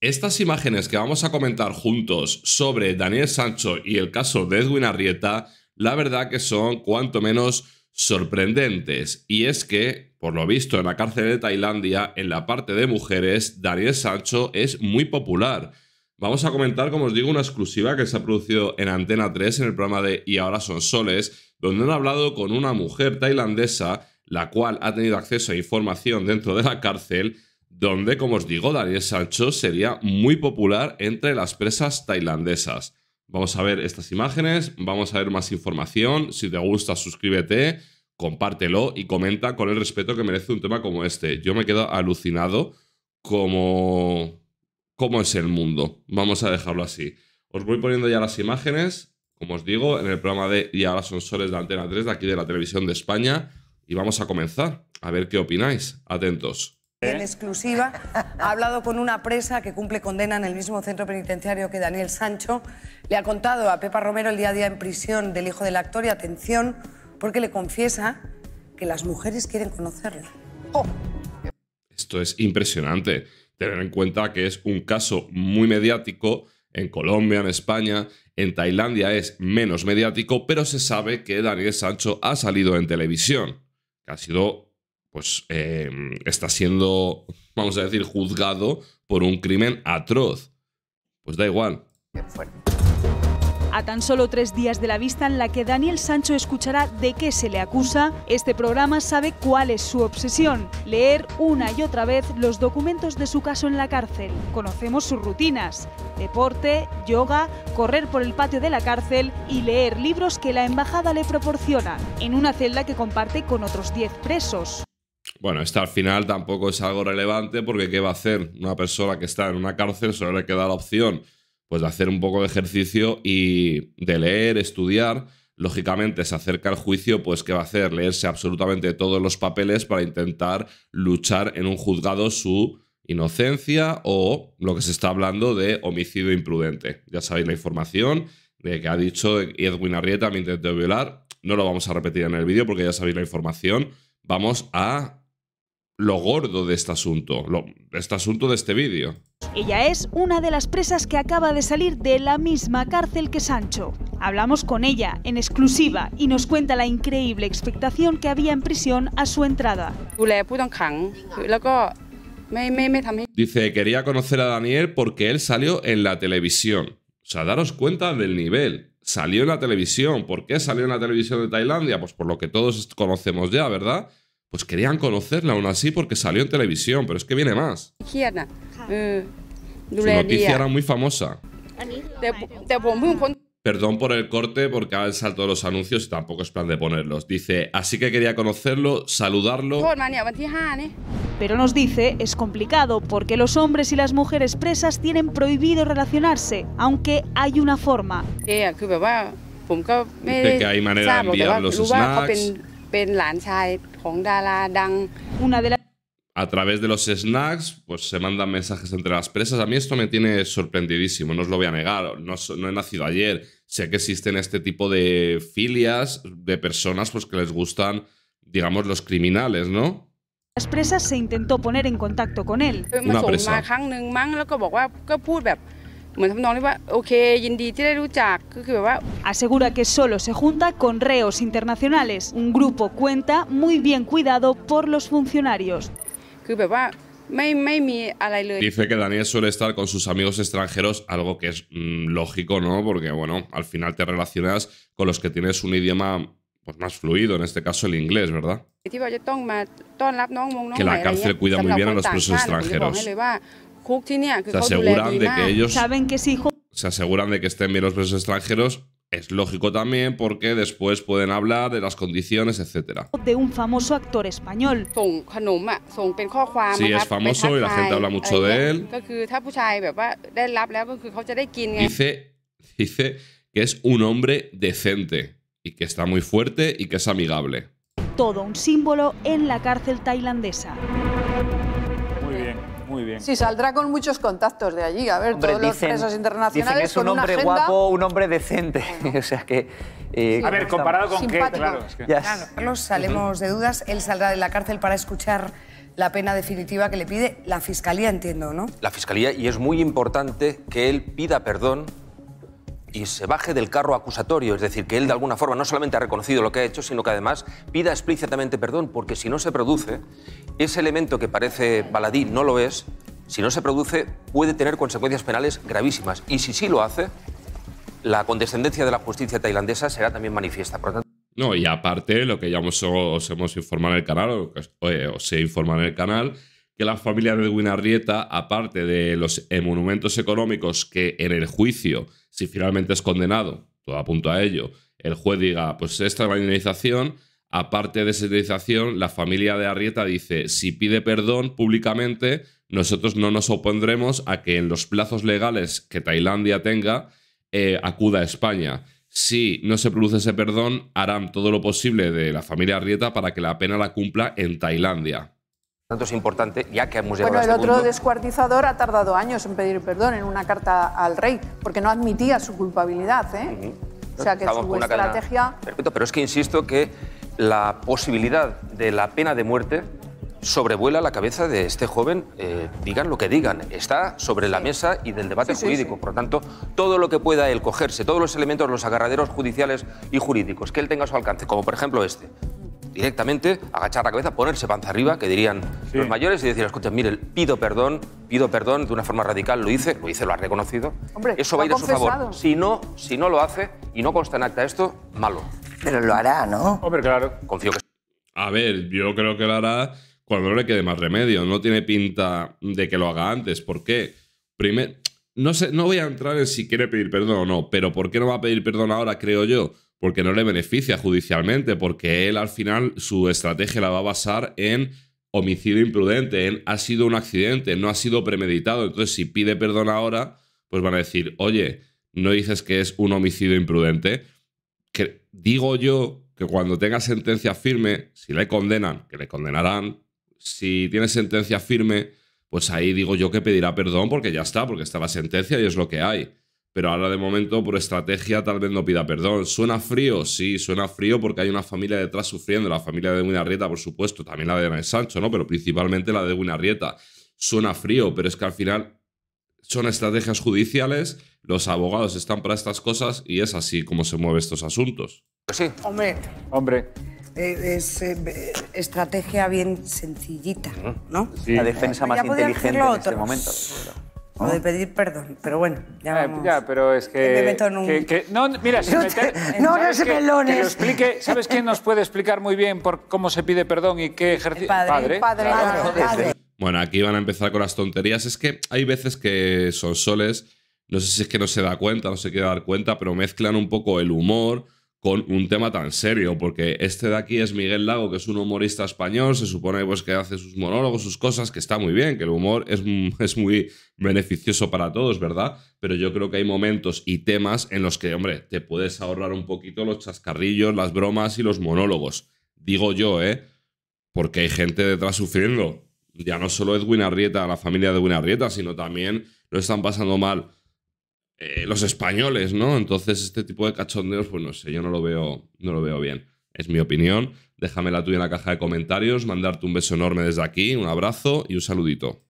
Estas imágenes que vamos a comentar juntos sobre Daniel Sancho y el caso de Edwin Arrieta, la verdad que son cuanto menos sorprendentes. Y es que, por lo visto, en la cárcel de Tailandia, en la parte de mujeres, Daniel Sancho es muy popular. Vamos a comentar, como os digo, una exclusiva que se ha producido en Antena 3 en el programa de Y ahora son soles, donde han hablado con una mujer tailandesa, la cual ha tenido acceso a información dentro de la cárcel donde, como os digo, Daniel Sancho sería muy popular entre las presas tailandesas. Vamos a ver estas imágenes, vamos a ver más información. Si te gusta, suscríbete, compártelo y comenta con el respeto que merece un tema como este. Yo me quedo alucinado como cómo es el mundo. Vamos a dejarlo así. Os voy poniendo ya las imágenes, como os digo, en el programa de Y ahora son soles de Antena 3 de aquí de la televisión de España y vamos a comenzar a ver qué opináis. Atentos. En exclusiva, ha hablado con una presa que cumple condena en el mismo centro penitenciario que Daniel Sancho. Le ha contado a Pepa Romero el día a día en prisión del hijo del actor y atención, porque le confiesa que las mujeres quieren conocerlo. Oh. Esto es impresionante, tener en cuenta que es un caso muy mediático en Colombia, en España, en Tailandia es menos mediático, pero se sabe que Daniel Sancho ha salido en televisión, que ha sido pues eh, está siendo, vamos a decir, juzgado por un crimen atroz. Pues da igual. A tan solo tres días de la vista en la que Daniel Sancho escuchará de qué se le acusa, este programa sabe cuál es su obsesión, leer una y otra vez los documentos de su caso en la cárcel. Conocemos sus rutinas, deporte, yoga, correr por el patio de la cárcel y leer libros que la embajada le proporciona, en una celda que comparte con otros 10 presos. Bueno, esto al final tampoco es algo relevante porque ¿qué va a hacer una persona que está en una cárcel? Solo le queda la opción pues de hacer un poco de ejercicio y de leer, estudiar. Lógicamente se acerca el juicio, pues ¿qué va a hacer? Leerse absolutamente todos los papeles para intentar luchar en un juzgado su inocencia o lo que se está hablando de homicidio imprudente. Ya sabéis la información de que ha dicho Edwin Arrieta me intentó violar. No lo vamos a repetir en el vídeo porque ya sabéis la información vamos a lo gordo de este asunto, lo, este asunto de este vídeo. Ella es una de las presas que acaba de salir de la misma cárcel que Sancho. Hablamos con ella en exclusiva y nos cuenta la increíble expectación que había en prisión a su entrada. Dice, quería conocer a Daniel porque él salió en la televisión. O sea, daros cuenta del nivel salió en la televisión. ¿Por qué salió en la televisión de Tailandia? Pues por lo que todos conocemos ya, ¿verdad? Pues querían conocerla aún así porque salió en televisión, pero es que viene más. Eh, Su noticia era muy famosa. Perdón por el corte porque han salto los anuncios y tampoco es plan de ponerlos. Dice, así que quería conocerlo, saludarlo. Pero nos dice, es complicado porque los hombres y las mujeres presas tienen prohibido relacionarse, aunque hay una forma. De ah, que hay manera de enviar los snacks. Una a través de los snacks, pues se mandan mensajes entre las presas. A mí esto me tiene sorprendidísimo, no os lo voy a negar. No, no, he nacido ayer. Sé que existen este tipo de filias de personas pues, que les gustan, digamos, los criminales, ¿no? Las presas se intentó poner en contacto con él. Asegura que solo se junta con reos internacionales. Un grupo cuenta muy bien cuidado por los funcionarios. Dice que Daniel suele estar con sus amigos extranjeros, algo que es mm, lógico, ¿no? Porque, bueno, al final te relacionas con los que tienes un idioma pues más fluido, en este caso el inglés, ¿verdad? Que la cárcel cuida muy bien a los presos extranjeros. Se aseguran de que ellos se aseguran de que estén bien los presos extranjeros. Es lógico también porque después pueden hablar de las condiciones, etc. De un famoso actor español. Sí, es famoso y la gente habla mucho de él. Dice, dice que es un hombre decente y que está muy fuerte y que es amigable. Todo un símbolo en la cárcel tailandesa. Muy bien, muy bien. Sí, saldrá con muchos contactos de allí. A ver, todos los presos internacionales. Dicen que es un hombre guapo, un hombre decente. o sea que. Eh, a ver, comparado con qué, claro. Carlos, salemos de dudas. Él saldrá de la cárcel para escuchar la pena definitiva que le pide la Fiscalía, entiendo, ¿no? La Fiscalía, y es muy importante que él pida perdón y se baje del carro acusatorio, es decir, que él de alguna forma no solamente ha reconocido lo que ha hecho, sino que además pida explícitamente perdón, porque si no se produce, ese elemento que parece baladí no lo es, si no se produce puede tener consecuencias penales gravísimas. Y si sí lo hace, la condescendencia de la justicia tailandesa será también manifiesta. No, y aparte, lo que ya os, hemos informado en el canal, o, se informa en el canal, que la familia de Edwin Arrieta, aparte de los monumentos económicos que en el juicio, si finalmente es condenado, todo apunta a ello, el juez diga, pues esta es la indemnización, aparte de esa indemnización, la familia de Arrieta dice, si pide perdón públicamente, nosotros no nos opondremos a que en los plazos legales que Tailandia tenga, eh, acuda a España. Si no se produce ese perdón, harán todo lo posible de la familia Arrieta para que la pena la cumpla en Tailandia tanto es importante, ya que hemos llegado bueno, el otro descuartizador ha tardado años en pedir perdón en una carta al rey, porque no admitía su culpabilidad. ¿eh? O sea que su estrategia. Perfecto, pero es que insisto que la posibilidad de la pena de muerte sobrevuela la cabeza de este joven, eh, digan lo que digan, está sobre la mesa y del debate jurídico. Por lo tanto, todo lo que pueda él cogerse, todos los elementos, los agarraderos judiciales y jurídicos que él tenga a su alcance, como por ejemplo este, directamente, agachar la cabeza, ponerse panza arriba, que dirían los mayores, y decir, escuchen, mire, pido perdón, pido perdón de una forma radical, lo hice, lo hice, lo ha reconocido. Hombre, Eso va a ir a su favor. Si no, si no lo hace y no consta en acta esto, malo. Pero lo hará, ¿no? Hombre, claro. Confío que A ver, yo creo que lo hará cuando no le quede más remedio. No tiene pinta de que lo haga antes. ¿Por qué? Primero, no, sé, no voy a entrar en si quiere pedir perdón o no, pero ¿por qué no va a pedir perdón ahora, creo yo? porque no le beneficia judicialmente, porque él al final su estrategia la va a basar en homicidio imprudente, en ha sido un accidente, no ha sido premeditado. Entonces, si pide perdón ahora, pues van a decir, oye, no dices que es un homicidio imprudente. Que digo yo que cuando tenga sentencia firme, si le condenan, que le condenarán, si tiene sentencia firme, pues ahí digo yo que pedirá perdón porque ya está, porque está la sentencia y es lo que hay pero ahora de momento por estrategia tal vez no pida perdón. ¿Suena frío? Sí, suena frío porque hay una familia detrás sufriendo, la familia de Winarrieta, por supuesto, también la de Ana Sancho, ¿no? Pero principalmente la de Winarrieta. Suena frío, pero es que al final son estrategias judiciales, los abogados están para estas cosas y es así como se mueven estos asuntos. Pues sí. Hombre. Eh, es eh, estrategia bien sencillita, ¿no? La defensa más inteligente en este momento. ¿Oh? de pedir perdón, pero bueno, ya ah, vamos. ya, pero es que... Me que, no, mira, si meter, No, no se pelones. explique, ¿sabes quién nos puede explicar muy bien por cómo se pide perdón y qué ejercicio? Padre. Padre. Padre. padre. Bueno, aquí van a empezar con las tonterías. Es que hay veces que son soles, no sé si es que no se da cuenta, no se quiere dar cuenta, pero mezclan un poco el humor con un tema tan serio, porque este de aquí es Miguel Lago, que es un humorista español, se supone pues, que hace sus monólogos, sus cosas, que está muy bien, que el humor es, es muy beneficioso para todos, ¿verdad? Pero yo creo que hay momentos y temas en los que, hombre, te puedes ahorrar un poquito los chascarrillos, las bromas y los monólogos. Digo yo, ¿eh? Porque hay gente detrás sufriendo. Ya no solo Edwin Arrieta, la familia de Edwin Arrieta, sino también lo están pasando mal eh, los españoles, ¿no? Entonces, este tipo de cachondeos, pues no sé, yo no lo veo, no lo veo bien. Es mi opinión. Déjame la tuya en la caja de comentarios, mandarte un beso enorme desde aquí, un abrazo y un saludito.